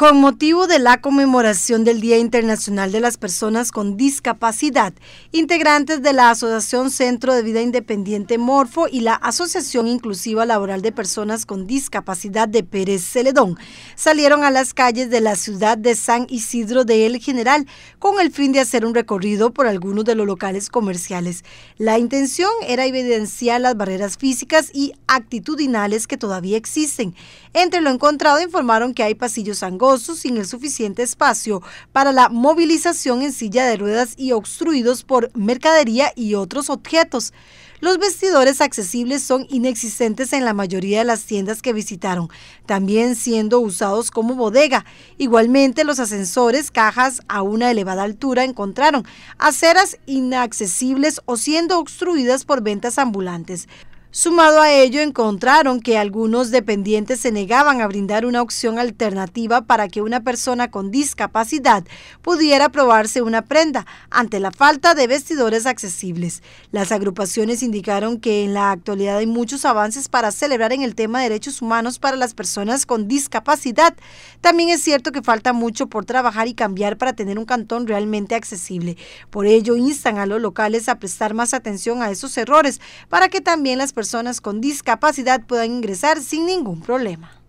Con motivo de la conmemoración del Día Internacional de las Personas con Discapacidad, integrantes de la Asociación Centro de Vida Independiente Morfo y la Asociación Inclusiva Laboral de Personas con Discapacidad de Pérez Celedón salieron a las calles de la ciudad de San Isidro de El General con el fin de hacer un recorrido por algunos de los locales comerciales. La intención era evidenciar las barreras físicas y actitudinales que todavía existen. Entre lo encontrado informaron que hay pasillos angostos, sin el suficiente espacio para la movilización en silla de ruedas y obstruidos por mercadería y otros objetos. Los vestidores accesibles son inexistentes en la mayoría de las tiendas que visitaron, también siendo usados como bodega. Igualmente, los ascensores, cajas a una elevada altura encontraron aceras inaccesibles o siendo obstruidas por ventas ambulantes. Sumado a ello, encontraron que algunos dependientes se negaban a brindar una opción alternativa para que una persona con discapacidad pudiera probarse una prenda ante la falta de vestidores accesibles. Las agrupaciones indicaron que en la actualidad hay muchos avances para celebrar en el tema de derechos humanos para las personas con discapacidad. También es cierto que falta mucho por trabajar y cambiar para tener un cantón realmente accesible. Por ello, instan a los locales a prestar más atención a esos errores para que también las personas personas con discapacidad puedan ingresar sin ningún problema.